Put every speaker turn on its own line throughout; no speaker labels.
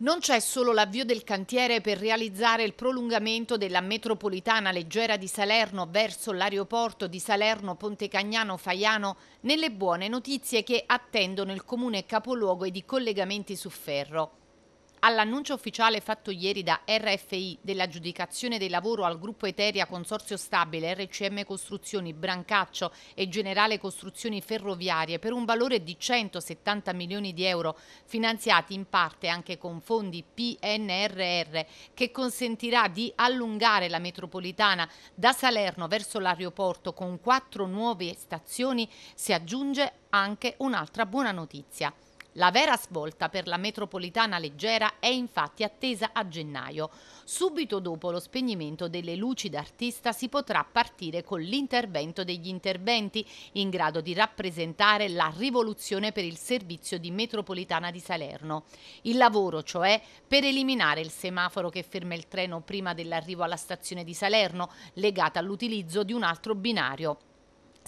Non c'è solo l'avvio del cantiere per realizzare il prolungamento della metropolitana leggera di Salerno verso l'aeroporto di Salerno Pontecagnano Faiano nelle buone notizie che attendono il comune capoluogo e i collegamenti su ferro. All'annuncio ufficiale fatto ieri da RFI dell'aggiudicazione del lavoro al gruppo Eteria Consorzio Stabile, RCM Costruzioni, Brancaccio e Generale Costruzioni Ferroviarie per un valore di 170 milioni di euro, finanziati in parte anche con fondi PNRR, che consentirà di allungare la metropolitana da Salerno verso l'aeroporto con quattro nuove stazioni, si aggiunge anche un'altra buona notizia. La vera svolta per la metropolitana leggera è infatti attesa a gennaio. Subito dopo lo spegnimento delle luci d'artista si potrà partire con l'intervento degli interventi in grado di rappresentare la rivoluzione per il servizio di metropolitana di Salerno. Il lavoro, cioè, per eliminare il semaforo che ferma il treno prima dell'arrivo alla stazione di Salerno, legata all'utilizzo di un altro binario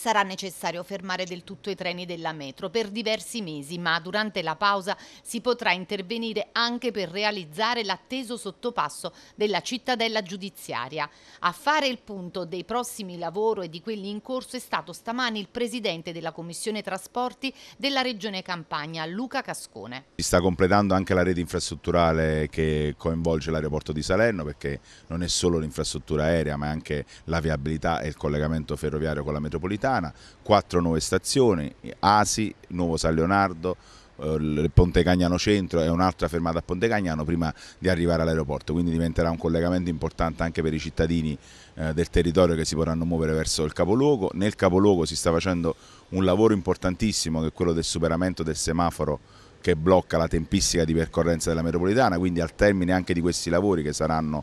sarà necessario fermare del tutto i treni della metro per diversi mesi, ma durante la pausa si potrà intervenire anche per realizzare l'atteso sottopasso della cittadella giudiziaria. A fare il punto dei prossimi lavori e di quelli in corso è stato stamani il presidente della Commissione Trasporti della Regione Campania, Luca Cascone.
Si sta completando anche la rete infrastrutturale che coinvolge l'aeroporto di Salerno perché non è solo l'infrastruttura aerea ma anche la viabilità e il collegamento ferroviario con la metropolitana metropolitana, quattro nuove stazioni, Asi, Nuovo San Leonardo, eh, Ponte Cagnano Centro e un'altra fermata a Ponte Cagnano prima di arrivare all'aeroporto, quindi diventerà un collegamento importante anche per i cittadini eh, del territorio che si potranno muovere verso il capoluogo. Nel capoluogo si sta facendo un lavoro importantissimo che è quello del superamento del semaforo che blocca la tempistica di percorrenza della metropolitana, quindi al termine anche di questi lavori che saranno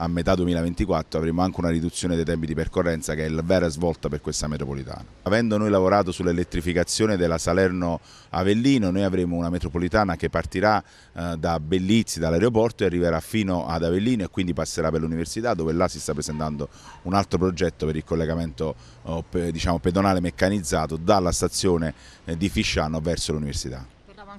a metà 2024 avremo anche una riduzione dei tempi di percorrenza che è la vera svolta per questa metropolitana. Avendo noi lavorato sull'elettrificazione della Salerno-Avellino, noi avremo una metropolitana che partirà eh, da Bellizzi, dall'aeroporto e arriverà fino ad Avellino e quindi passerà per l'università dove là si sta presentando un altro progetto per il collegamento eh, diciamo, pedonale meccanizzato dalla stazione eh, di Fisciano verso l'università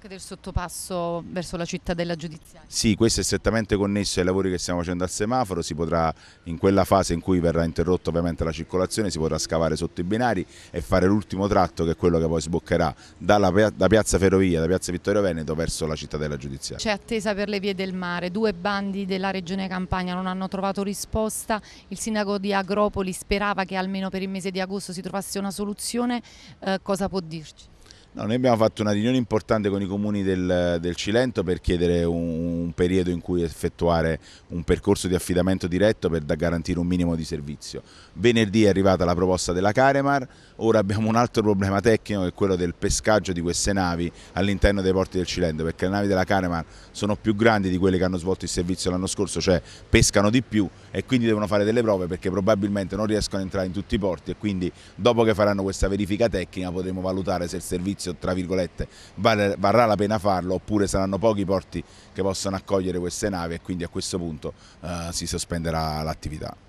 anche del sottopasso verso la cittadella giudiziaria.
Sì, questo è strettamente connesso ai lavori che stiamo facendo al semaforo, si potrà in quella fase in cui verrà interrotta ovviamente la circolazione, si potrà scavare sotto i binari e fare l'ultimo tratto che è quello che poi sboccherà dalla, da Piazza Ferrovia, da Piazza Vittorio Veneto verso la cittadella giudiziaria. C'è
attesa per le vie del mare, due bandi della regione Campania non hanno trovato risposta, il sindaco di Agropoli sperava che almeno per il mese di agosto si trovasse una soluzione, eh, cosa può dirci?
No, noi abbiamo fatto una riunione importante con i comuni del, del Cilento per chiedere un, un, periodo in cui effettuare un percorso di affidamento diretto per garantire un minimo di servizio. Venerdì è arrivata la proposta della Caremar, ora abbiamo un altro problema tecnico che è quello del pescaggio di queste navi all'interno dei porti del Cilento, perché le navi della Caremar sono più grandi di quelle che hanno svolto il servizio l'anno scorso, cioè pescano di più e quindi devono fare delle prove perché probabilmente non riescono a entrare in tutti i porti e quindi dopo che faranno questa verifica tecnica potremo valutare se il servizio giudizio, tra virgolette, varrà la pena farlo oppure saranno pochi i porti che possono accogliere queste navi e quindi a questo punto eh, si sospenderà l'attività.